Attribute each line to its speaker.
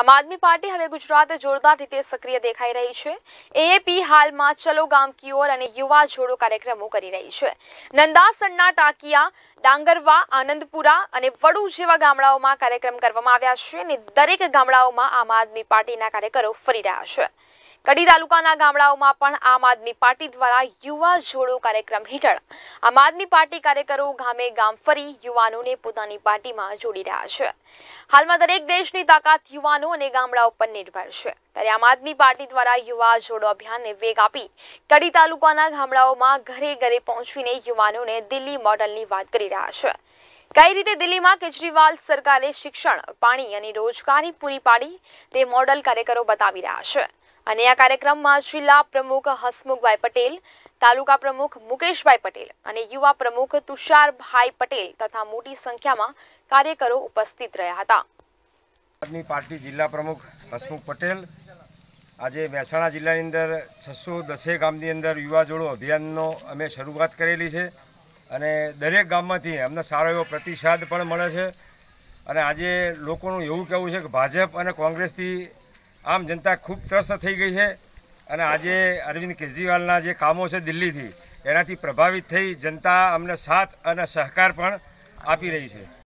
Speaker 1: આમ આદમી પાર્ટી હવે ગુજરાત જોરદાર રીતે સક્રિય દેખાઈ રહી છે એએપી હાલમાં ચલો ગામ કી ઓર અને યુવા જોડો કાર્યક્રમો કરી રહી છે નંદાસણના ટાંકિયા ડાંગરવા આનંદપુરા અને વડુ જેવા ગામડાઓમાં કાર્યક્રમ કરવામાં આવ્યા છે અને દરેક ગામડાઓમાં આમ આદમી પાર્ટીના કાર્યકરો ફરી રહ્યા છે કડી તાલુકાના ગામડાઓમાં પણ આમ આદમી પાર્ટી દ્વારા યુવા જોડો કાર્યક્રમ હેઠળ આમ આદમી પાર્ટી કાર્યકરો ગામે ગામ ફરી યુવાનોને પોતાની પાર્ટીમાં જોડી રહ્યા છે હાલમાં દરેક દેશની તાકાત યુવાનો અને ગામડાઓ પર નિર્ભર છે ત્યારે આમ આદમી પાર્ટી દ્વારા યુવા જોડો અભિયાનને વેગ આપી કડી તાલુકાના ગામડાઓમાં ઘરે ઘરે પહોંચીને યુવાનોને દિલ્હી મોડલની વાત કરી રહ્યા છે કઈ રીતે દિલ્હીમાં કેજરીવાલ સરકારે શિક્ષણ પાણી અને રોજગારી પૂરી પાડી તે મોડલ કાર્યકરો બતાવી રહ્યા છે અને આ કાર્યક્રમમાં જિલ્લા પ્રમુખ હસમુખભાઈ પટેલ તાલુકા પ્રમુખ મુકેશભાઈ પટેલ અને યુવા પ્રમુખ તુષારભાઈ પટેલ તથા મોટી સંખ્યામાં કાર્યકરો ઉપસ્થિત રહ્યા હતા
Speaker 2: આદમી પાર્ટી જિલ્લા પ્રમુખ હસમુખ પટેલ આજે મહેસાણા જિલ્લાની અંદર છસો દસે ગામની અંદર યુવા જોડો અભિયાનનો અમે શરૂઆત કરેલી છે અને દરેક ગામમાંથી અમને સારો એવો પ્રતિસાદ પણ મળે છે અને આજે લોકોનું એવું કહેવું છે કે ભાજપ અને કોંગ્રેસથી આમ જનતા ખૂબ ત્રસ્ત થઈ ગઈ છે અને આજે અરવિંદ કેજરીવાલના જે કામો છે દિલ્હીથી એનાથી પ્રભાવિત થઈ જનતા અમને સાથ અને સહકાર પણ આપી રહી છે